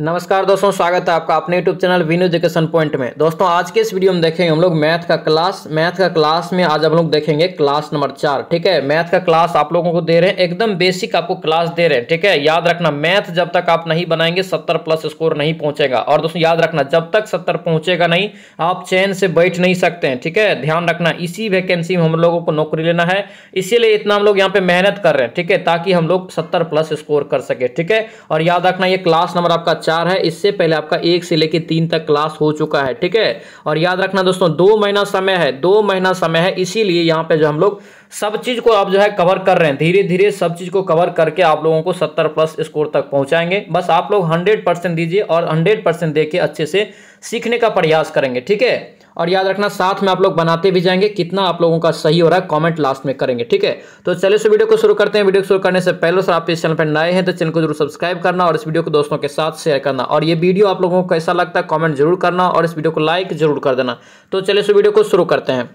नमस्कार दोस्तों स्वागत है आपका अपने YouTube channel V Education Point में दोस्तों आज के इस वीडियो में देखेंगे हम लोग मैथ का क्लास मैथ का क्लास में आज हम लोग देखेंगे क्लास नंबर चार ठीक है मैथ का क्लास आप लोगों को दे रहे हैं एकदम बेसिक आपको क्लास दे रहे हैं ठीक है याद रखना मैथ जब तक आप नहीं बनाएंगे सत्तर प्लस स्कोर नहीं पहुंचेगा और दोस्तों याद रखना जब तक सत्तर पहुंचेगा नहीं आप चैन से बैठ नहीं सकते हैं ठीक है ध्यान रखना इसी वैकेंसी में हम लोगों को नौकरी लेना है इसीलिए इतना हम लोग यहाँ पे मेहनत कर रहे हैं ठीक है ताकि हम लोग सत्तर प्लस स्कोर कर सके ठीक है और याद रखना ये क्लास नंबर आपका चार है इससे पहले आपका एक से लेकर तीन तक क्लास हो चुका है ठीक है और याद रखना दोस्तों दो महीना समय है दो महीना समय है इसीलिए यहाँ पे जो हम लोग सब चीज़ को आप जो है कवर कर रहे हैं धीरे धीरे सब चीज़ को कवर करके आप लोगों को सत्तर प्लस स्कोर तक पहुंचाएंगे बस आप लोग हंड्रेड परसेंट दीजिए और हंड्रेड परसेंट दे के अच्छे से सीखने का प्रयास करेंगे ठीक है और याद रखना साथ में आप लोग बनाते भी जाएंगे कितना आप लोगों का सही हो रहा है कमेंट लास्ट में करेंगे ठीक है तो चलिए इस वीडियो को शुरू करते हैं वीडियो को शुरू करने से पहले सर आप इस चैनल पर नए हैं तो चैनल को जरूर सब्सक्राइब करना और इस वीडियो को दोस्तों के साथ शेयर करना और ये वीडियो आप लोगों को कैसा लगता है कॉमेंट जरूर करना और इस वीडियो को लाइक जरूर कर देना तो चलिए इस वीडियो को शुरू करते हैं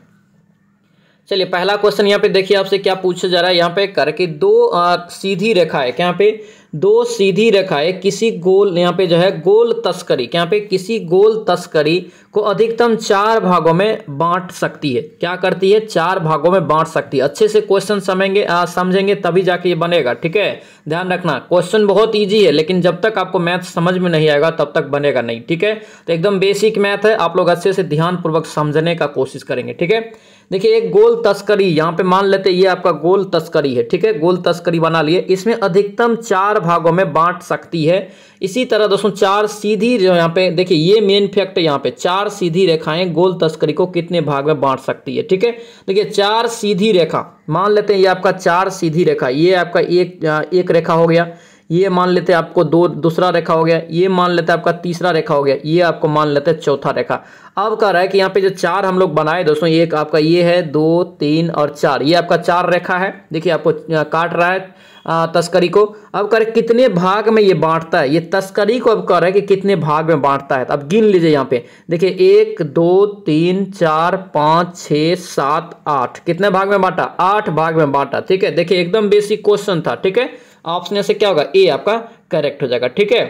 चलिए पहला क्वेश्चन यहाँ पे देखिए आपसे क्या पूछा जा रहा है यहाँ पे करके दो आ, सीधी रेखा है यहाँ पे दो सीधी रेखाएं किसी गोल यहाँ पे जो है गोल तस्करी यहाँ पे किसी गोल तस्करी को अधिकतम चार भागों में बांट सकती है क्या करती है चार भागों में बांट सकती है अच्छे से क्वेश्चन समझेंगे समझेंगे तभी जाके ये बनेगा ठीक है ध्यान रखना क्वेश्चन बहुत ईजी है लेकिन जब तक आपको मैथ समझ में नहीं आएगा तब तक बनेगा नहीं ठीक है तो एकदम बेसिक मैथ है आप लोग अच्छे से ध्यानपूर्वक समझने का कोशिश करेंगे ठीक है देखिए एक गोल तस्करी यहाँ पे मान लेते ये आपका गोल तस्करी है ठीक है गोल तस्करी बना लिए इसमें अधिकतम चार भागों में बांट सकती है इसी तरह दोस्तों चार सीधी जो यहाँ पे देखिए ये मेन फैक्ट है यहाँ पे चार सीधी रेखाएं गोल तस्करी को कितने भाग में बांट सकती है ठीक है देखिए चार सीधी रेखा मान लेते हैं ये आपका चार सीधी रेखा ये आपका एक एक रेखा हो गया ये मान लेते हैं आपको दो दूसरा रेखा हो गया ये मान लेते हैं आपका तीसरा रेखा हो गया ये आपको मान लेते हैं चौथा रेखा अब कह रहा है कि यहाँ पे जो चार हम लोग बनाए दोस्तों एक आपका ये है दो तीन और चार ये आपका चार रेखा है देखिए आपको काट रहा है तस्करी को अब कह रहे कितने भाग में ये बांटता है ये तस्करी को अब कह रहा है कि कितने भाग में बांटता है तो अब गिन लीजिए यहाँ पे देखिए एक दो तीन चार पाँच छः सात आठ कितने भाग में बांटा आठ भाग में बांटा ठीक है देखिए एकदम बेसिक क्वेश्चन था ठीक है ऑप्शन ऐसे से क्या होगा ए आपका करेक्ट हो जाएगा ठीक है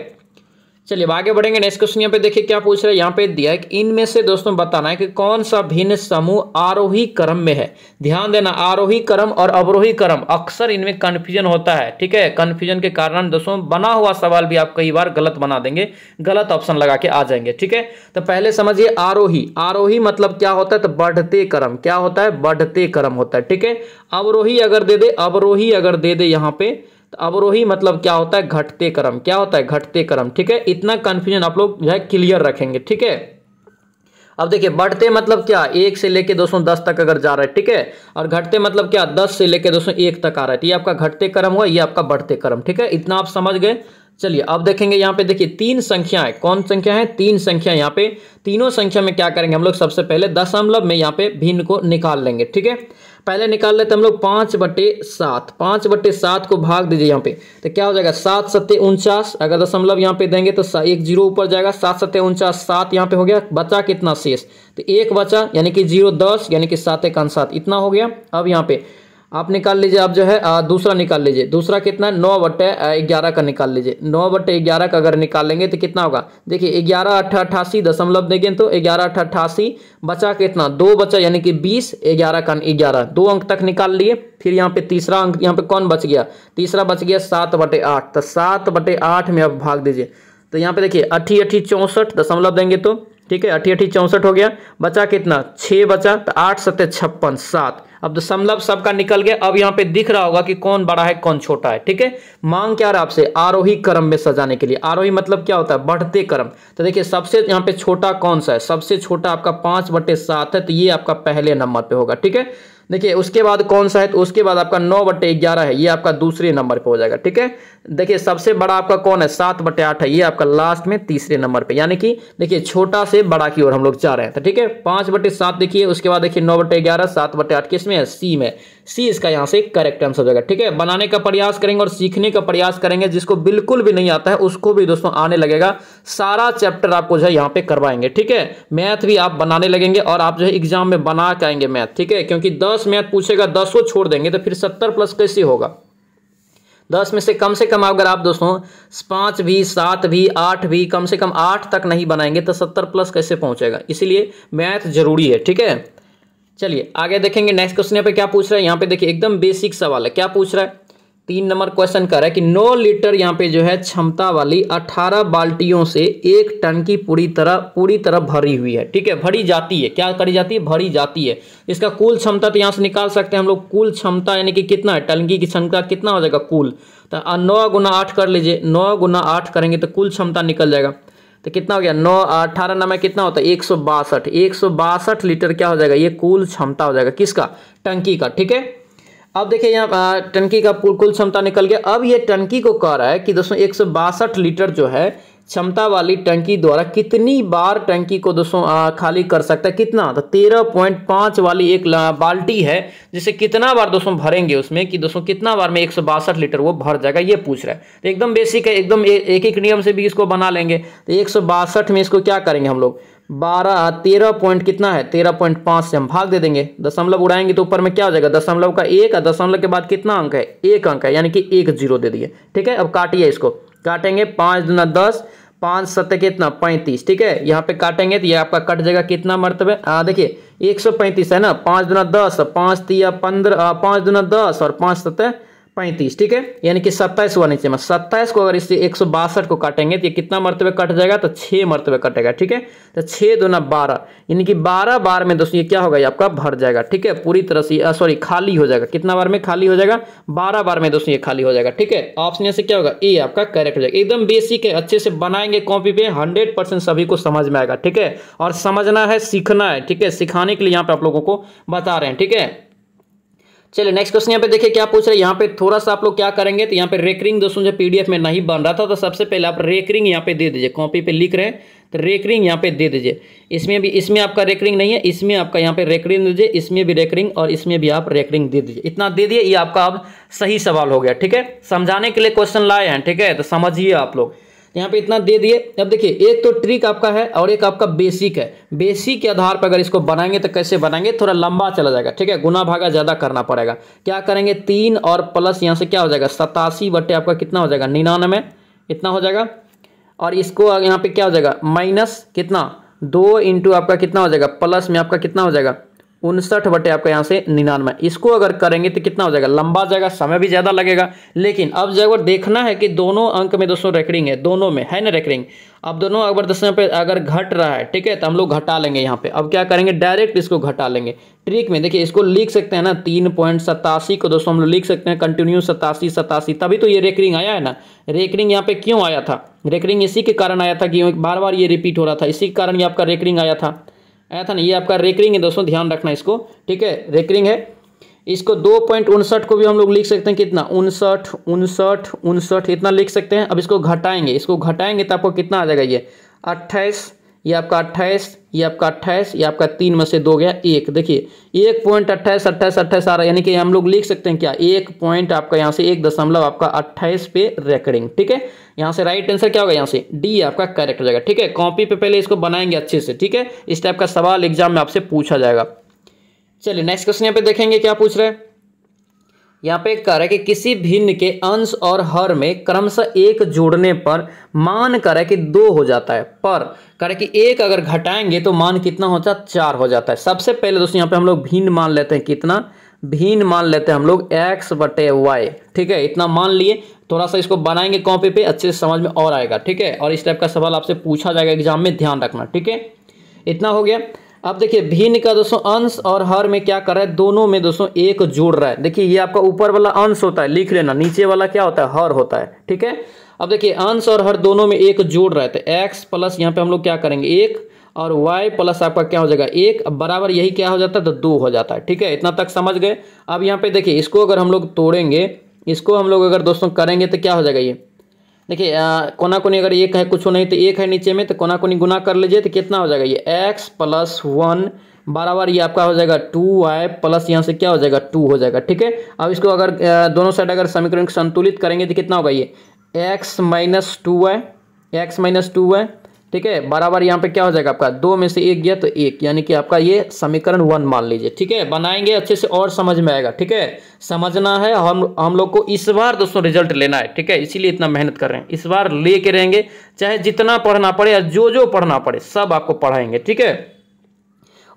चलिए आगे बढ़ेंगे नेक्स्ट क्वेश्चन यहाँ पे देखिए क्या पूछ रहा है यहाँ पे दिया है कि इनमें से दोस्तों बताना है कि कौन सा भिन्न समूह आरोही क्रम में है ध्यान देना आरोही क्रम और अवरोही क्रम अक्सर इनमें कन्फ्यूजन होता है ठीक है कन्फ्यूजन के कारण दोस्तों बना हुआ सवाल भी आप कई बार गलत बना देंगे गलत ऑप्शन लगा के आ जाएंगे ठीक है तो पहले समझिए आरोही आरोही मतलब क्या होता है तो बढ़ते क्रम क्या होता है बढ़ते क्रम होता है ठीक है अवरोही अगर दे दे अवरोही अगर दे दे यहाँ पे तो अवरोही मतलब क्या होता है घटते क्रम क्या होता है घटते क्रम ठीक है इतना कन्फ्यूजन आप लोग जो है क्लियर रखेंगे ठीक है अब देखिए बढ़ते मतलब क्या एक से लेके दोस्तों दस तक अगर जा रहा है ठीक है और घटते मतलब क्या दस से लेके दोस्तों एक तक आ रहा है तो ये आपका घटते क्रम हुआ ये आपका बढ़ते क्रम ठीक है इतना आप समझ गए चलिए अब देखेंगे यहाँ पे देखिए तीन संख्याएं कौन संख्या है तीन संख्या यहाँ पे तीनों संख्या में क्या करेंगे हम लोग सबसे पहले दशमलव में यहाँ पे भिन्न को निकाल लेंगे ठीक है पहले निकाल लेते हम लोग पाँच बटे सात पाँच बटे सात को भाग दीजिए यहाँ पे तो क्या हो जाएगा सात सत्ते उनचास अगर दशमलव यहाँ पे देंगे तो एक जीरो ऊपर जाएगा सात सत्ते उनचास सात यहाँ पे हो गया बचा कितना शेष तो एक बचा यानी कि जीरो दस यानी कि सात एक सात इतना हो गया अब यहाँ पे आप निकाल लीजिए आप जो है आ, दूसरा निकाल लीजिए दूसरा कितना है नौ बट्टे ग्यारह का निकाल लीजिए नौ बट्टे ग्यारह का अगर निकालेंगे तो कितना होगा देखिए ग्यारह अठ अट्ठासी दशमलव देंगे तो ग्यारह अठ अट्ठासी बचा कितना दो बचा यानी कि बीस ग्यारह का ग्यारह दो अंक तक निकाल लिए फिर यहाँ पे तीसरा अंक यहाँ पे कौन बच गया तीसरा बच गया सात बटे आठ तो सात बटे आठ में आप भाग दीजिए तो यहाँ पे देखिए अट्ठी अट्ठी चौंसठ दशमलव देंगे तो ठीक है अठी अठी चौंसठ हो गया बचा कितना छः बचा तो आठ सत्य छप्पन सात अब तो समलब सबका निकल गया अब यहाँ पे दिख रहा होगा कि कौन बड़ा है कौन छोटा है ठीक है मांग क्या रहा आपसे आरोही क्रम में सजाने के लिए आरोही मतलब क्या होता है बढ़ते क्रम तो देखिए सबसे यहाँ पे छोटा कौन सा है सबसे छोटा आपका पाँच बटे सात है तो ये आपका पहले नंबर पे होगा ठीक है देखिए उसके बाद कौन सा है तो उसके बाद आपका नौ बटे ग्यारह है ये आपका दूसरे नंबर पे हो जाएगा ठीक है देखिए सबसे बड़ा आपका कौन है सात बटे आठ है ये आपका लास्ट में तीसरे नंबर पे यानी कि देखिए छोटा से बड़ा की ओर हम लोग जा रहे हैं तो ठीक है पांच बटे सात देखिए उसके बाद देखिए नौ बटे ग्यारह सात बटे आठ किस में है सी में सी इसका यहाँ से करेक्ट आंसर हो जाएगा ठीक है बनाने का प्रयास करेंगे और सीखने का प्रयास करेंगे जिसको बिल्कुल भी नहीं आता है उसको भी दोस्तों आने लगेगा सारा चैप्टर आपको जो है यहाँ पे करवाएंगे ठीक है मैथ भी आप बनाने लगेंगे और आप जो है एग्जाम में बना के आएंगे मैथ ठीक है क्योंकि दस मैथ पूछेगा दस को छोड़ देंगे तो फिर सत्तर प्लस कैसे होगा दस में से कम से कम अगर आप दोस्तों पांच भी सात भी आठ भी कम से कम आठ तक नहीं बनाएंगे तो सत्तर प्लस कैसे पहुंचेगा इसलिए मैथ जरूरी है ठीक है चलिए आगे देखेंगे नेक्स्ट क्वेश्चन यहाँ पे क्या पूछ रहा है यहाँ पे देखिए एकदम बेसिक सवाल है क्या पूछ रहा है तीन नंबर क्वेश्चन कर रहा है कि नौ लीटर यहाँ पे जो है क्षमता वाली अठारह बाल्टियों से एक टन की पूरी तरह पूरी तरह भरी हुई है ठीक है भरी जाती है क्या करी जाती है भरी जाती है इसका कुल क्षमता तो यहाँ से निकाल सकते हैं हम लोग कुल क्षमता यानी कि कितना है टंकी की क्षमता कितना हो जाएगा कुल तो नौ गुना आठ कर लीजिए नौ गुना आठ करेंगे तो कुल क्षमता निकल जाएगा तो कितना हो गया नौ अठारह नंबर कितना होता है एक सौ बासठ एक सौ बासठ लीटर क्या हो जाएगा ये कुल क्षमता हो जाएगा किसका टंकी का ठीक है अब देखिए यहाँ टंकी का कुल क्षमता निकल गया अब ये टंकी को कह रहा है कि दोस्तों एक सौ बासठ लीटर जो है क्षमता वाली टंकी द्वारा कितनी बार टंकी को दोस्तों खाली कर सकता है कितना तो तेरह पॉइंट पाँच वाली एक बाल्टी है जिसे कितना बार दोस्तों भरेंगे उसमें कि दोस्तों कितना बार में एक सौ बासठ लीटर वो भर जाएगा ये पूछ रहा है तो एकदम बेसिक है एकदम एक एक नियम से भी इसको बना लेंगे तो एक में इसको क्या करेंगे हम लोग बारह तेरह पॉइंट कितना है तेरह पॉइंट पाँच से हम भाग दे देंगे दशमलव उड़ाएंगे तो ऊपर में क्या हो जाएगा दशमलव का एक और दशमलव के बाद कितना अंक है एक अंक है यानी कि एक जीरो दे दिए ठीक है अब काटिए इसको काटेंगे पाँच दुना दस पाँच सत्य कितना पैंतीस ठीक है यहाँ पे काटेंगे तो ये आपका कट जाएगा कितना मरतबे हाँ देखिए एक सौ पैंतीस है ना पांच दुना दस पांच तिया पंद्रह पांच दुना दस और पांच सत्य पैंतीस ठीक है यानी कि सत्ताईस हुआ नीचे में सत्ताईस को अगर इससे एक सौ बासठ को काटेंगे तो ये कितना मरतबे कट जाएगा तो छः मरतबे कटेगा ठीक है तो छः दो ना बारह यानी कि बारह बार में दोस्तों ये क्या होगा ये आपका भर जाएगा ठीक है पूरी तरह से सॉरी खाली हो जाएगा कितना बार में खाली हो जाएगा बारह बार में दोस्तों ये खाली हो जाएगा ठीक है ऑप्शन यहाँ से क्या होगा ए आपका करेक्ट हो जाएगा एकदम बेसिक है अच्छे से बनाएंगे कॉपी पे हंड्रेड परसेंट सभी को समझ में आएगा ठीक है और समझना है सीखना है ठीक है सिखाने के लिए यहाँ पे आप लोगों को बता रहे हैं ठीक है चलिए नेक्स्ट क्वेश्चन यहाँ पे देखिए क्या पूछ रहे हैं यहाँ पे थोड़ा सा आप लोग क्या करेंगे तो यहाँ पे रेकरिंग दोस्तों जो पीडीएफ में नहीं बन रहा था तो सबसे पहले आप रेकरिंग यहाँ पे दे दीजिए कॉपी पे लिख रहे हैं तो रेकरिंग यहाँ पे दे दीजिए इसमें भी इसमें आपका रेकरिंग नहीं है इसमें आपका यहाँ पे रेकरिंग दीजिए इसमें भी रेकरिंग और इसमें भी आप रेकरिंग दे दीजिए इतना दे दिए ये आपका अब सही सवाल हो गया ठीक है समझाने के लिए क्वेश्चन लाए हैं ठीक है तो समझिए आप लोग यहाँ पे इतना दे दिए अब देखिए एक तो ट्रिक आपका है और एक आपका बेसिक है बेसिक के आधार पर अगर इसको बनाएंगे तो कैसे बनाएंगे थोड़ा लंबा चला जाएगा ठीक है गुना भागा ज़्यादा करना पड़ेगा क्या करेंगे तीन और प्लस यहाँ से क्या हो जाएगा सतासी बटे आपका कितना हो जाएगा निन्यानवे इतना हो जाएगा और इसको यहाँ पे क्या हो जाएगा माइनस कितना दो इंटू आपका कितना हो जाएगा प्लस में आपका कितना हो जाएगा उनसठ बटे आपका यहाँ से निन्यानवे इसको अगर करेंगे तो कितना हो जाएगा लंबा जाएगा समय भी ज़्यादा लगेगा लेकिन अब जो अगर देखना है कि दोनों अंक में दोस्तों रेकरिंग है दोनों में है ना रेकरिंग अब दोनों अगर दसवें पे अगर घट रहा है ठीक है तो हम लोग घटा लेंगे यहाँ पे अब क्या करेंगे डायरेक्ट इसको घटा लेंगे ट्रिक में देखिए इसको लिख सकते हैं ना तीन पॉइंट सतासी को दोस्तों हम लोग लिख सकते हैं कंटिन्यू सतासी सतासी तभी तो ये रेकरिंग आया है ना रेकरिंग यहाँ पे क्यों आया था रेकरिंग इसी के कारण आया था कि बार बार ये रिपीट हो रहा था इसी के कारण ये आपका रेकरिंग आया था आया था ना ये आपका रेकरिंग है दोस्तों ध्यान रखना इसको ठीक है रेकरिंग है इसको दो पॉइंट उनसठ को भी हम लोग लिख सकते हैं कितना उनसठ उनसठ उनसठ इतना लिख सकते हैं अब इसको घटाएंगे इसको घटाएंगे तो आपको कितना आ जाएगा ये अट्ठाईस ये आपका अट्ठाईस ये आपका अट्ठाईस ये आपका तीन में से दो गया एक देखिए एक पॉइंट अट्ठाईस अट्ठाईस अट्ठाईस आ रहा है यानी कि हम लोग लिख सकते हैं क्या एक पॉइंट आपका यहाँ से एक दशमलव आपका अट्ठाईस पे रेकर्डिंग ठीक है यहाँ से राइट आंसर क्या होगा यहाँ से डी आपका करेक्ट हो जाएगा ठीक है कॉपी पे पहले इसको बनाएंगे अच्छे से ठीक है इस टाइप का सवाल एग्जाम में आपसे पूछा जाएगा चलिए नेक्स्ट क्वेश्चन यहाँ पे देखेंगे क्या पूछ रहे हैं यहाँ पे कर है कि किसी भिन्न के अंश और हर में क्रमशः एक जोड़ने पर मान कर है कि दो हो जाता है पर कर है कि एक अगर घटाएंगे तो मान कितना होता है चार हो जाता है सबसे पहले दोस्तों यहाँ पे हम लोग भिन्न मान लेते हैं कितना भिन्न मान लेते हैं हम लोग एक्स बटे वाई ठीक है इतना मान लिए थोड़ा सा इसको बनाएंगे कॉपी पे अच्छे से समझ में और आएगा ठीक है और इस टाइप का सवाल आपसे पूछा जाएगा एग्जाम में ध्यान रखना ठीक है इतना हो गया अब देखिए भिन्न का दोस्तों अंश और हर में क्या कर रहा है दोनों में दोस्तों एक जोड़ रहा है देखिए ये आपका ऊपर वाला अंश होता है लिख लेना नीचे वाला क्या होता है हर होता है ठीक है अब देखिए अंश और हर दोनों में एक जोड़ रहा है तो एक्स प्लस यहाँ पे हम लोग क्या करेंगे एक और y प्लस आपका क्या हो जाएगा एक बराबर यही क्या हो जाता है तो दो हो जाता है ठीक है इतना तक समझ गए अब यहाँ पे देखिए इसको अगर हम लोग तोड़ेंगे इसको हम लोग अगर दोस्तों करेंगे तो क्या हो जाएगा ये देखिए कोना कोनी अगर एक है कुछ नहीं तो एक है नीचे में तो कोना कोनी गुना कर लीजिए तो कितना हो जाएगा ये एक्स प्लस वन बराबर ये आपका हो जाएगा टू वाई प्लस यहाँ से क्या हो जाएगा टू हो जाएगा ठीक है अब इसको अगर दोनों साइड अगर समीकरण संतुलित करेंगे तो कितना होगा ये x minus two y x minus two y ठीक है बराबर यहाँ पे क्या हो जाएगा आपका दो में से एक गया तो एक यानी कि आपका ये समीकरण वन मान लीजिए ठीक है बनाएंगे अच्छे से और समझ में आएगा ठीक है समझना है हम हम लोग को इस बार दोस्तों रिजल्ट लेना है ठीक है इसीलिए इतना मेहनत कर रहे हैं इस बार ले रहेंगे चाहे जितना पढ़ना पड़े या जो जो पढ़ना पड़े सब आपको पढ़ाएंगे ठीक है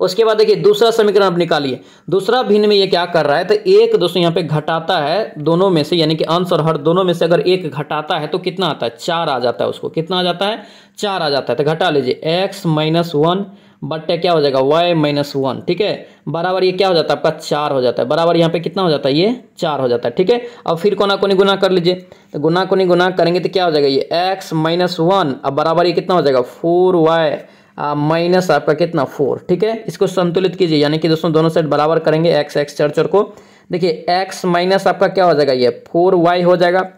उसके बाद देखिए दूसरा समीकरण आप निकालिए दूसरा भिन्न में ये क्या कर रहा है तो एक दोस्तों यहाँ पे घटाता है दोनों में से यानी कि अंश और हर दोनों में से अगर एक घटाता है तो कितना आता है चार आ जाता है उसको कितना आ जाता है चार आ जाता है तो घटा लीजिए एक्स माइनस वन बट्टे क्या हो जाएगा वाई माइनस वन ठीक है बराबर ये क्या हो जाता है आपका चार हो जाता है बराबर यहाँ पे कितना हो जाता है ये चार हो जाता है ठीक है अब फिर कोना कोनी गुना कर लीजिए तो गुना कोनी गुना करेंगे तो क्या हो जाएगा ये एक्स माइनस वन अब बराबर ये कितना हो जाएगा फोर वाई माइनस आपका कितना फोर ठीक है इसको संतुलित कीजिए यानी कि दोस्तों दोनों साइड बराबर करेंगे एक्स एक्स चर चर को देखिए एक्स माइनस आपका क्या हो जाएगा ये फोर वाई हो जाएगा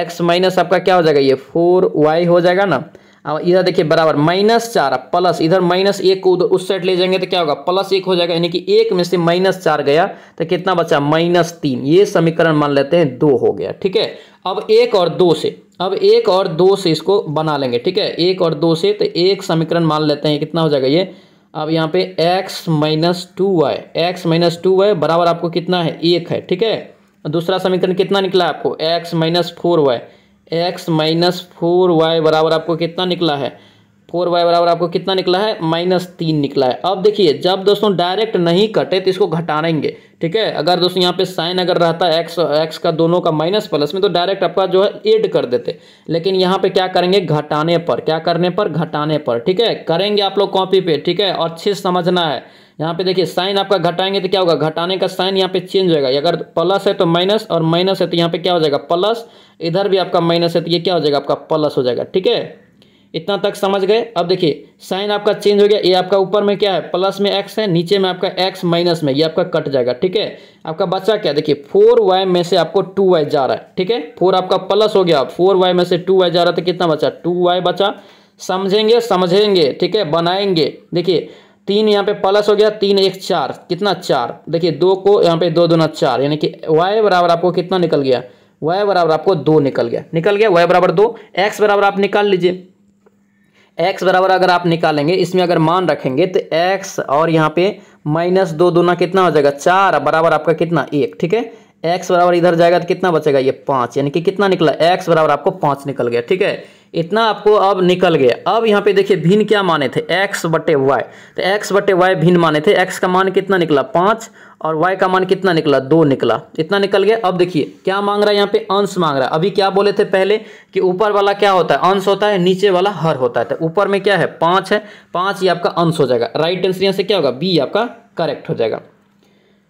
एक्स माइनस आपका क्या हो जाएगा ये फोर वाई हो जाएगा ना अब इधर देखिए बराबर माइनस चार प्लस इधर माइनस एक को उधर उस साइड ले जाएंगे तो क्या होगा प्लस एक हो जाएगा यानी कि एक में से माइनस चार गया तो कितना बचा माइनस तीन ये समीकरण मान लेते हैं दो हो गया ठीक है अब एक और दो से अब एक और दो से इसको बना लेंगे ठीक है एक और दो से तो एक समीकरण मान लेते हैं कितना हो जाएगा ये अब यहाँ पे x minus two y x minus two y बराबर आपको कितना है एक है ठीक है दूसरा समीकरण कितना निकला आपको x minus four y x minus four y बराबर आपको कितना निकला है फोर वाई बराबर आपको कितना निकला है माइनस तीन निकला है अब देखिए जब दोस्तों डायरेक्ट नहीं कटे तो इसको घटाएंगे ठीक है अगर दोस्तों यहाँ पे साइन अगर रहता है एक्स एक्स का दोनों का माइनस प्लस में तो डायरेक्ट आपका जो है एड कर देते लेकिन यहाँ पे क्या करेंगे घटाने पर क्या करने पर घटाने पर ठीक है करेंगे आप लोग कॉपी पे ठीक है और अच्छे समझना है यहाँ पे देखिए साइन आपका घटाएंगे तो क्या होगा घटाने का साइन यहाँ पे चेंज होगा अगर प्लस है तो माइनस और माइनस है तो यहाँ पे क्या हो जाएगा प्लस इधर भी आपका माइनस है तो ये क्या हो जाएगा आपका प्लस हो जाएगा ठीक है इतना तक समझ गए अब देखिए साइन आपका चेंज हो गया ये आपका ऊपर में क्या है प्लस में एक्स है नीचे में आपका एक्स माइनस में ये आपका कट जाएगा ठीक है आपका बच्चा क्या देखिए फोर वाई में से आपको टू वाई जा रहा है ठीक है फोर आपका प्लस हो गया फोर वाई में से टू वाई जा रहा था तो कितना बचा टू वाई बचा समझेंगे समझेंगे ठीक है बनाएंगे देखिए तीन यहाँ पे प्लस हो गया तीन एक चार कितना चार देखिए दो को यहाँ पे दो ना चार यानी कि वाई बराबर आपको कितना निकल गया वाई बराबर आपको दो निकल गया निकल गया वाई बराबर दो एक्स बराबर आप निकाल लीजिए एक्स बराबर अगर आप निकालेंगे इसमें अगर मान रखेंगे तो एक्स और यहाँ पे माइनस दो ना कितना हो जाएगा चार बराबर आपका कितना एक ठीक है एक्स बराबर इधर जाएगा तो कितना बचेगा ये पाँच यानी कि कितना निकला एक्स बराबर आपको पाँच निकल गया ठीक है इतना आपको अब निकल गया अब यहाँ पे देखिए भिन्न क्या माने थे एक्स बटे वाई तो एक्स बटे वाई भिन्न माने थे एक्स का मान कितना निकला पाँच और वाई का मान कितना निकला दो निकला इतना निकल गया अब देखिए क्या मांग रहा है यहाँ पे अंश मांग रहा है अभी क्या बोले थे पहले कि ऊपर वाला क्या होता है अंश होता है नीचे वाला हर होता है तो ऊपर में क्या है पाँच है पाँच ये आपका अंश हो जाएगा राइट आंसर यहाँ से क्या होगा बी आपका करेक्ट हो जाएगा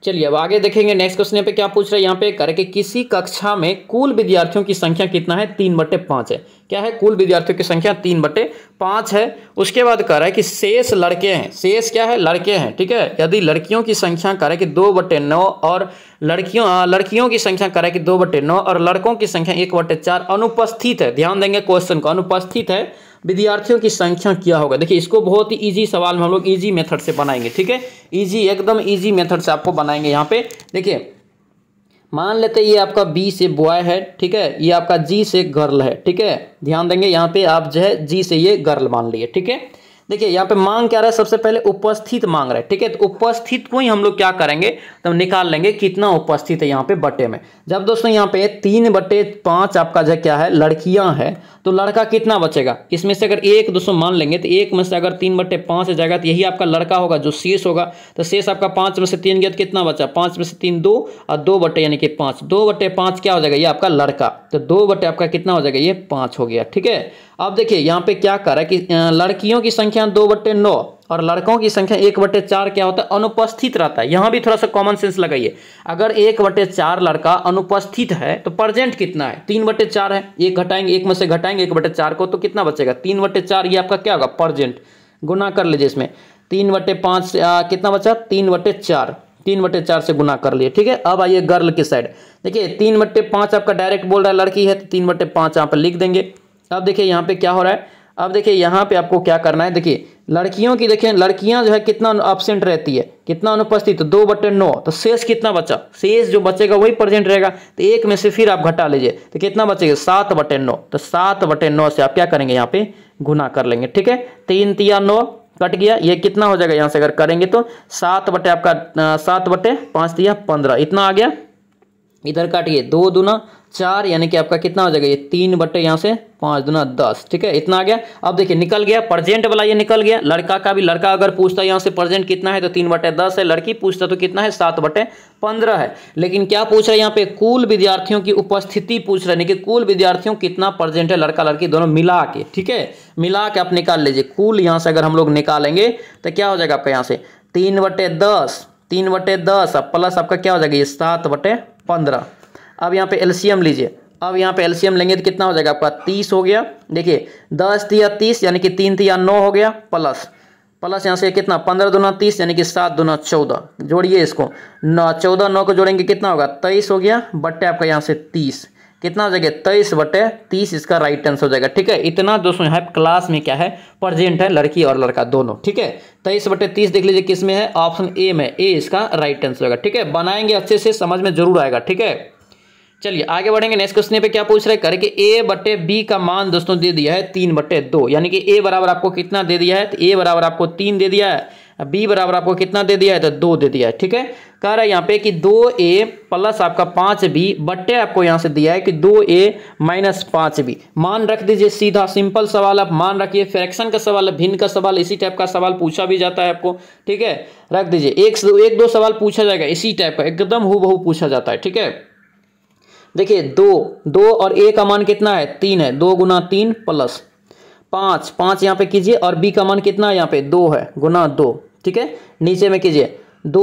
चलिए अब आगे देखेंगे नेक्स्ट क्वेश्चन पे क्या पूछ रहा है यहाँ पे करे कि किसी कक्षा में कुल विद्यार्थियों की संख्या कितना है तीन बटे पांच है क्या है कुल विद्यार्थियों की संख्या तीन बटे पांच है उसके बाद कह रहा है कि शेष लड़के हैं शेष क्या है लड़के हैं ठीक है यदि लड़कियों की संख्या करे कि दो बटे नौ और लड़कियों लड़कियों की संख्या करे कि दो बटे नौ और लड़कों की संख्या एक बटे चार अनुपस्थित है ध्यान देंगे क्वेश्चन को अनुपस्थित है विद्यार्थियों की संख्या क्या होगा देखिए इसको बहुत ही ईजी सवाल में हम लोग इजी मेथड से बनाएंगे ठीक है इजी एकदम ईजी मेथड से आपको बनाएंगे यहाँ पे देखिए मान लेते ये आपका बी से बॉय है ठीक है ये आपका जी से गर्ल है ठीक है ध्यान देंगे यहाँ पे आप जो है जी से ये गर्ल मान लिए ठीक है देखिए यहाँ पे मांग क्या रहा है सबसे पहले उपस्थित मांग रहा है ठीक है तो उपस्थित को ही हम लोग क्या करेंगे तो निकाल लेंगे कितना उपस्थित है यहाँ पे बटे में जब दोस्तों यहाँ पे तीन बटे पांच आपका जो क्या है लड़कियां है तो लड़का कितना बचेगा इसमें से अगर एक दोस्तों मान लेंगे तो एक में से अगर तीन बटे पांच जाएगा तो यही आपका लड़का होगा जो शेष होगा तो शेष आपका पांच में से तीन गया तो कितना बचा पांच में से तीन दो और दो बटे यानी कि पांच दो बटे पांच क्या हो जाएगा ये आपका लड़का तो दो बटे आपका कितना हो जाएगा ये पांच हो गया ठीक है अब देखिए यहाँ पे क्या कर रहा है कि लड़कियों की संख्या संख्या दो बट्टे नौ और लड़कों की संख्या एक बट्टे चार क्या होता है अनुपस्थित रहता है यहाँ भी थोड़ा सा कॉमन सेंस लगाइए अगर एक बट्टे चार लड़का अनुपस्थित है तो प्रजेंट कितना है तीन बट्टे चार है एक घटाएंगे एक में से घटाएंगे एक बट्टे चार को तो कितना बचेगा तीन बट्टे चार ये आपका क्या होगा प्रजेंट गुना कर लीजिए इसमें तीन बट्टे पाँच कितना बचा तीन बट्टे चार तीन बट्टे चार से गुना कर लिए ठीक है अब आइए गर्ल की साइड देखिए तीन बट्टे पाँच आपका डायरेक्ट बोल रहा है लड़की है तो तीन बट्टे पाँच यहाँ पर लिख देंगे अब देखिए यहाँ पे क्या हो रहा है अब देखिए यहाँ पे आपको क्या करना है देखिए लड़कियों की देखिए लड़कियां जो है कितना अपसेंट रहती है कितना अनुपस्थित तो दो बटे नौ तो शेष कितना बचा शेष जो बचेगा वही प्रेजेंट रहेगा तो एक में से फिर आप घटा लीजिए तो कितना बचेगा सात बटे नौ तो सात बटे नौ से आप क्या करेंगे यहाँ पे गुना कर लेंगे ठीक है तीन तिया नौ कट गया ये कितना हो जाएगा यहाँ से अगर करेंगे तो सात बटे आपका सात बटे पाँच तिया पंद्रह इतना आ गया इधर काटिए दो दुना चार यानी कि आपका कितना हो जाएगा ये तीन बट्टे यहाँ से पाँच दुना दस ठीक है इतना आ गया अब देखिए निकल गया प्रजेंट वाला ये निकल गया लड़का का भी लड़का अगर पूछता यहाँ से प्रजेंट कितना है तो तीन बटे दस है लड़की पूछता तो कितना है सात बटे पंद्रह है लेकिन क्या पूछ रहा है यहाँ पे कुल विद्यार्थियों की उपस्थिति पूछ रहे हैं कि कुल विद्यार्थियों कितना प्रजेंट है लड़का लड़की दोनों मिला के ठीक है मिला के आप निकाल लीजिए कुल यहाँ से अगर हम लोग निकालेंगे तो क्या हो जाएगा आपका यहाँ से तीन बटे दस तीन बटे दस प्लस आपका क्या हो जाएगा ये सात बटे पंद्रह अब यहाँ पे एलसीएम लीजिए अब यहाँ पे एलसीएम लेंगे तो कितना हो जाएगा आपका तीस हो गया देखिए दस दिया तीस यानी कि तीन दिया नौ हो गया प्लस प्लस यहाँ से कितना पंद्रह दुना तीस यानी कि सात दुना चौदह जोड़िए इसको नौ चौदह नौ को जोड़ेंगे कितना होगा तेईस हो गया बट्टे आपका यहाँ से तीस कितना हो जाएगा तेईस बटे तीस इसका राइट आंसर हो जाएगा ठीक है इतना दोस्तों यहाँ क्लास में क्या है प्रजेंट है लड़की और लड़का दोनों ठीक है तेईस बटे तीस देख लीजिए किस में है ऑप्शन ए में ए इसका राइट आंसर होगा ठीक है बनाएंगे अच्छे से समझ में जरूर आएगा ठीक है चलिए आगे बढ़ेंगे नेक्स्ट क्वेश्चन पे क्या पूछ रहे हैं करके ए बटे बी का मान दोस्तों दे दिया है तीन बटे दो यानी कि ए बराबर आपको कितना दे दिया है तो ए बराबर आपको तीन दे दिया है अब बी बराबर आपको कितना दे दिया है तो दो दे दिया है ठीक है कह रहा है यहाँ पे कि दो ए प्लस आपका पाँच बी बट्टे आपको यहाँ से दिया है कि दो ए माइनस पाँच बी मान रख दीजिए सीधा सिंपल सवाल आप मान रखिए फ्रैक्शन का सवाल भिन्न का सवाल इसी टाइप का सवाल पूछा भी जाता है आपको ठीक है रख दीजिए एक एक दो सवाल पूछा जाएगा इसी टाइप का एकदम हु पूछा जाता है ठीक है देखिए दो दो और ए का मान कितना है तीन है दो गुना तीन प्लस पाँच पाँच यहाँ पे कीजिए और बी का मान कितना है यहाँ पे दो है गुना दो ठीक है नीचे में कीजिए दो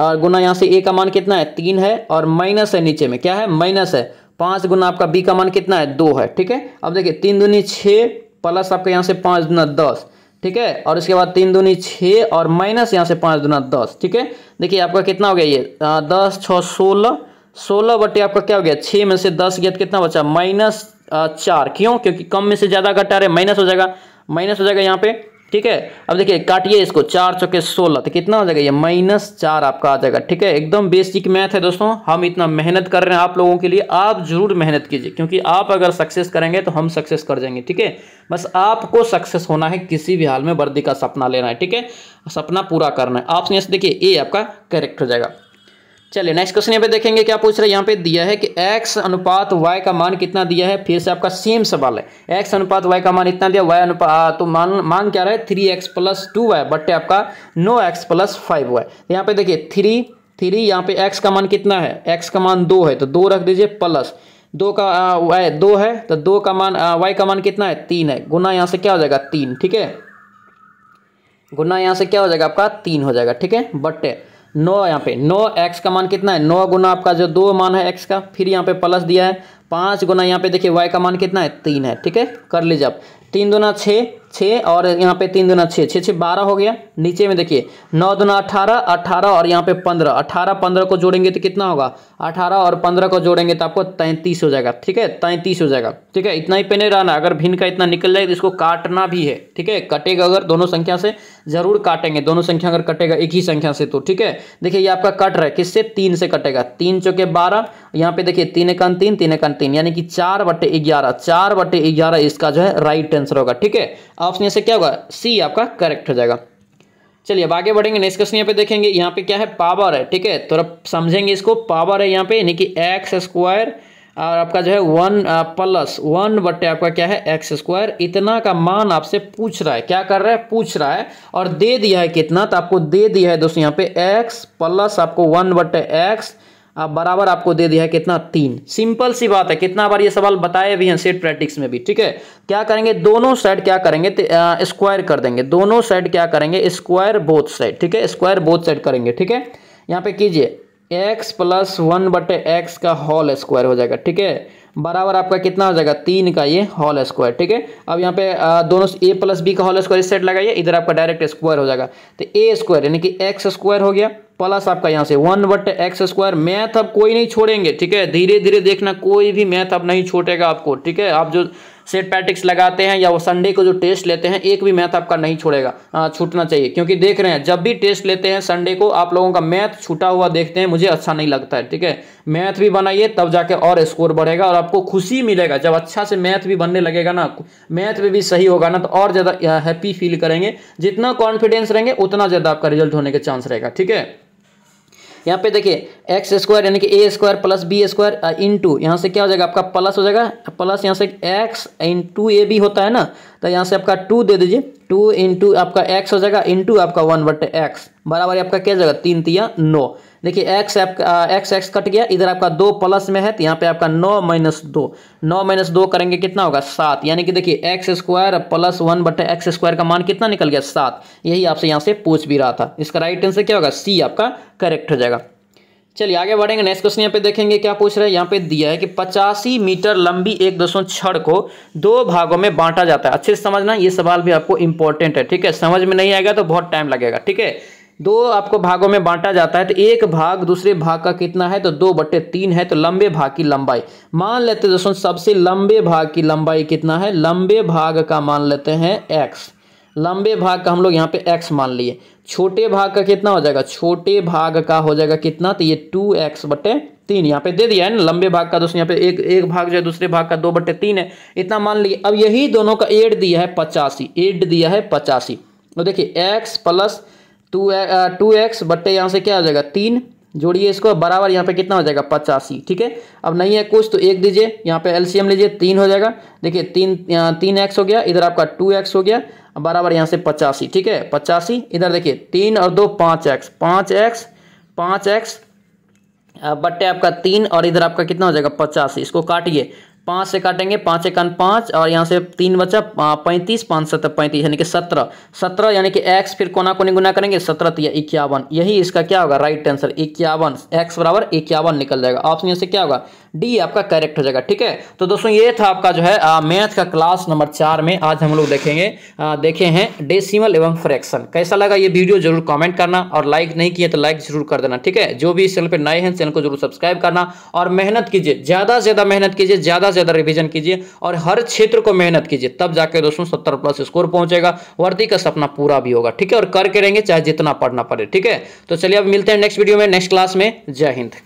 और गुना यहाँ से ए का मान कितना है तीन है और माइनस है नीचे में क्या है माइनस है पाँच गुना आपका बी का मान कितना है दो है ठीक है अब देखिए तीन दूनी छः प्लस आपका यहाँ से पाँच दुना दस ठीक है और उसके बाद तीन दूनी छः और माइनस यहाँ से पाँच दुना दस ठीक है देखिए आपका कितना हो गया ये दस छः सोलह सोलह बटे आपका क्या हो गया छः में से दस गया तो कितना बचा माइनस चार क्यों क्योंकि कम में से ज़्यादा घटा रहे माइनस हो जाएगा माइनस हो जाएगा यहाँ पे ठीक है अब देखिए काटिए इसको चार चौके सोलह तो कितना हो जाएगा ये माइनस चार आपका आ जाएगा ठीक है एकदम बेसिक मैथ है दोस्तों हम इतना मेहनत कर रहे हैं आप लोगों के लिए आप जरूर मेहनत कीजिए क्योंकि आप अगर सक्सेस करेंगे तो हम सक्सेस कर जाएंगे ठीक है बस आपको सक्सेस होना है किसी भी हाल में वर्दी का सपना लेना है ठीक है सपना पूरा करना है आप देखिए ए आपका करेक्ट हो जाएगा चलिए नेक्स्ट क्वेश्चन यहाँ पे देखेंगे क्या पूछ रहे हैं यहाँ पे दिया है कि x अनुपात y का मान कितना दिया है फिर से आपका सेम सवाल है x अनुपात y का मान इतना दिया y अनुपात हाँ, तो मान मान क्या रहा है three x plus two y बट्टे आपका नो एक्स प्लस फाइव वाई यहाँ पे देखिए थ्री थ्री यहाँ पे x का मान कितना है x का मान दो है तो दो रख दीजिए प्लस दो का वाई हाँ, दो है तो दो का मान वाई हाँ, का मान कितना है तीन है गुना यहाँ से क्या हो जाएगा तीन ठीक है गुना यहाँ से क्या हो जाएगा आपका तीन हो जाएगा ठीक है बट्टे नौ यहाँ पे नौ एक्स का मान कितना है नौ गुना आपका जो दो मान है एक्स का फिर यहाँ पे प्लस दिया है पाँच गुना यहाँ पे देखिए वाई का मान कितना है तीन है ठीक है कर लीजिए आप तीन दुना छः छः और यहाँ पे तीन दुना छः छः छः बारह हो गया नीचे में देखिए नौ दुना अठारह अठारह और यहाँ पे पंद्रह अठारह पंद्रह को जोड़ेंगे तो कितना होगा अठारह और पंद्रह को जोड़ेंगे तो आपको तैंतीस हो जाएगा ठीक है तैंतीस हो जाएगा ठीक है इतना ही पे नहीं रहना अगर भिन्न का इतना निकल जाए तो इसको काटना भी है ठीक है कटेगा अगर दोनों संख्या से जरूर काटेंगे दोनों संख्या अगर कटेगा एक ही संख्या से तो ठीक है देखिए ये आपका कट रहा है किससे तीन से कटेगा तीन चौके बारह यहाँ पे देखिए तीन एक तीन तीन एक तीन यानी कि चार बटे ग्यारह चार बटे ग्यारह इसका जो है राइट आंसर होगा ठीक है ऑप्शन से क्या होगा सी आपका करेक्ट हो जाएगा चलिए अब आगे बढ़ेंगे नेक्स्ट क्वेश्चन यहाँ पे देखेंगे यहाँ पे क्या है पावर है ठीक है तो अब समझेंगे इसको पावर है यहाँ पे यानी कि एक्स स्क्वायर और आपका जो है वन प्लस वन बट्टे आपका क्या है एक्स स्क्वायर इतना का मान आपसे पूछ रहा है क्या कर रहा है पूछ रहा है और दे दिया है कितना तो आपको दे दिया है दोस्तों यहाँ पे एक्स प्लस आपको वन बट्टे एक्स बराबर आपको दे दिया है कितना तीन सिंपल सी बात है कितना बार ये सवाल बताए भी हैं सेट प्रैक्टिक्स में भी ठीक है क्या करेंगे दोनों साइड क्या करेंगे स्क्वायर कर देंगे दोनों साइड क्या करेंगे स्क्वायर बोथ साइड ठीक है स्क्वायर बोथ साइड करेंगे ठीक है यहाँ पे कीजिए एक्स प्लस वन बटे एक्स का हॉल स्क्वायर हो जाएगा ठीक है बराबर आपका कितना हो जाएगा तीन का ये हॉल स्क्वायर ठीक है अब यहाँ पे दोनों ए प्लस बी का हॉल स्क्वायर इस साइड लगाइए इधर आपका डायरेक्ट स्क्वायर हो जाएगा तो ए स्क्वायर यानी कि एक्स स्क्वायर हो गया प्लस आपका यहाँ से वन बट एक्स स्क्वायर मैथ अब कोई नहीं छोड़ेंगे ठीक है धीरे धीरे देखना कोई भी मैथ अब नहीं छोड़ेगा आपको ठीक है आप जो सेट पैटिक्स लगाते हैं या वो संडे को जो टेस्ट लेते हैं एक भी मैथ आपका नहीं छोड़ेगा छूटना चाहिए क्योंकि देख रहे हैं जब भी टेस्ट लेते हैं संडे को आप लोगों का मैथ छूटा हुआ देखते हैं मुझे अच्छा नहीं लगता है ठीक है मैथ भी बनाइए तब जाके और स्कोर बढ़ेगा और आपको खुशी मिलेगा जब अच्छा से मैथ भी बनने लगेगा ना मैथ में भी सही होगा ना तो और ज़्यादा हैप्पी फील करेंगे जितना कॉन्फिडेंस रहेंगे उतना ज़्यादा आपका रिजल्ट होने के चांस रहेगा ठीक है यहाँ पे देखिए एक्स स्क्वायर यानी कि a square plus b square into यहाँ से क्या हो जाएगा आपका प्लस हो जाएगा प्लस यहाँ से एक्स इन टू ए भी होता है ना तो यहाँ से आपका टू दे दीजिए टू इंटू आपका एक्स हो जाएगा इंटू आपका वन बट एक्स बराबर आपका क्या हो जाएगा तीन तिया नौ देखिए एक्स आपका एक्स एक्स कट गया इधर आपका दो प्लस में है तो यहाँ पे आपका नौ माइनस दो नौ माइनस दो करेंगे कितना होगा सात यानी कि देखिए एक्स स्क्वायर प्लस वन बटे एक्स स्क्वायर का मान कितना निकल गया सात यही आपसे यहाँ से पूछ भी रहा था इसका राइट आंसर क्या होगा सी आपका करेक्ट हो जाएगा चलिए आगे बढ़ेंगे नेक्स्ट क्वेश्चन यहाँ पे देखेंगे क्या पूछ रहे हैं यहाँ पे दिया है कि पचासी मीटर लंबी एक दशम छड़ को दो भागों में बांटा जाता है अच्छे से समझना ये सवाल भी आपको इंपॉर्टेंट है ठीक है समझ में नहीं आएगा तो बहुत टाइम लगेगा ठीक है दो आपको भागों में बांटा जाता है तो एक भाग दूसरे भाग का कितना है तो दो बट्टे तीन है तो लंबे भाग की लंबाई मान लेते दोस्तों सबसे लंबे भाग की लंबाई कितना है लंबे भाग का मान लेते हैं एक्स लंबे भाग का हम लोग यहाँ पे एक्स मान लिए छोटे भाग का कितना हो जाएगा छोटे भाग का हो जाएगा कितना तो ये टू एक्स बटे तीन यहाँ पे दे दिया है ना लंबे भाग का दोस्तों यहाँ पे एक एक भाग जो है दूसरे भाग का दो बटे तीन है इतना मान लिए अब यही दोनों का एड दिया है पचासी एड दिया है पचासी और तो देखिए x plus two two x बट्टे यहाँ से क्या हो जाएगा तीन जोड़िए इसको बराबर यहाँ पे कितना हो जाएगा पचासी ठीक है अब नहीं है कुछ तो एक दीजिए यहाँ पे एलसीएम लीजिए तीन हो जाएगा देखिए तीन तीन एक्स हो गया इधर आपका टू एक्स हो गया बराबर यहाँ से पचासी ठीक है पचासी इधर देखिए तीन और दो पाँच एक्स पाँच एक्स पाँच एक्स बट्टे आपका तीन और इधर आपका कितना हो जाएगा पचासी इसको काटिए पाँच से काटेंगे पाँच एकान पाँच और यहाँ से तीन बचा पैंतीस पाँच सत्तर पैंतीस यानी कि सत्रह सत्रह यानी कि एक्स फिर कोना कोने गुना करेंगे सत्रह तो इक्यावन यही इसका क्या होगा राइट आंसर इक्यावन एक्स बराबर इक्यावन निकल जाएगा ऑप्शन यहाँ से क्या होगा डी आपका करेक्ट हो जाएगा ठीक है तो दोस्तों ये था आपका जो है मैथ का क्लास नंबर चार में आज हम लोग देखेंगे आ, देखे हैं डेसिमल एवं फ्रैक्शन कैसा लगा ये वीडियो जरूर कमेंट करना और लाइक नहीं किए तो लाइक जरूर कर देना ठीक है जो भी इस चैनल पर नए हैं चैनल को जरूर सब्सक्राइब करना और मेहनत कीजिए ज़्यादा से ज़्यादा मेहनत कीजिए ज़्यादा से ज़्यादा रिविजन कीजिए और हर क्षेत्र को मेहनत कीजिए तब जाकर दोस्तों सत्तर प्लस स्कोर पहुंचेगा वर्दी का सपना पूरा भी होगा ठीक है और करके रहेंगे चाहे जितना पढ़ना पड़े ठीक है तो चलिए अब मिलते हैं नेक्स्ट वीडियो में नेक्स्ट क्लास में जय हिंद